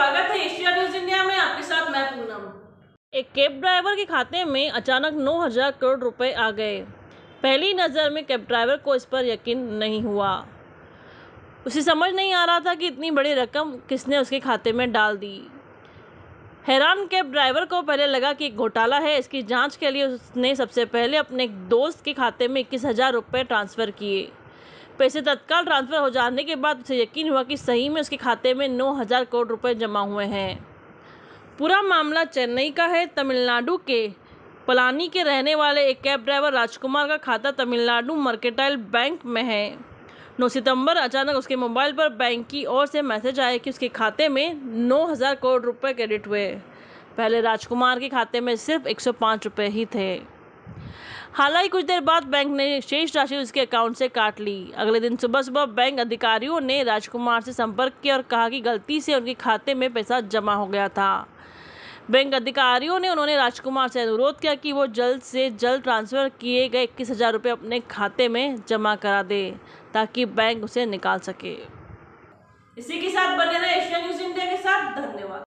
स्वागत है Asia news India में आपके साथ मैं पूनम एक कैब ड्राइवर के खाते में अचानक 9000 करोड़ रुपए आ गए पहली नज़र में कैब ड्राइवर को इस पर यकीन नहीं हुआ उसे समझ नहीं आ रहा था कि इतनी बड़ी रकम किसने उसके खाते में डाल दी हैरान कैब ड्राइवर को पहले लगा कि घोटाला है इसकी जांच के लिए उसने सबसे पहले अपने दोस्त के खाते में इक्कीस हज़ार रुपये ट्रांसफ़र किए पैसे तत्काल ट्रांसफर हो जाने के बाद उसे यकीन हुआ कि सही में उसके खाते में नौ हज़ार करोड़ रुपए जमा हुए हैं पूरा मामला चेन्नई का है तमिलनाडु के पलानी के रहने वाले एक कैब ड्राइवर राजकुमार का खाता तमिलनाडु मर्केटाइल बैंक में है 9 सितंबर अचानक उसके मोबाइल पर बैंक की ओर से मैसेज आया कि उसके खाते में नौ हज़ार करोड़ रुपये क्रेडिट हुए पहले राजकुमार के खाते में सिर्फ पाँच रुपये ही थे हालांकि कुछ देर बाद बैंक ने शेष राशि उसके अकाउंट से काट ली अगले दिन सुबह सुबह बैंक अधिकारियों ने राजकुमार से संपर्क किया और कहा कि गलती से उनके खाते में पैसा जमा हो गया था बैंक अधिकारियों ने उन्होंने राजकुमार से अनुरोध किया कि वो जल्द से जल्द ट्रांसफ़र किए गए इक्कीस हज़ार रुपये अपने खाते में जमा करा दे ताकि बैंक उसे निकाल सके इसी के साथ बने रहे एशिया न्यूज़ इंडिया के साथ धन्यवाद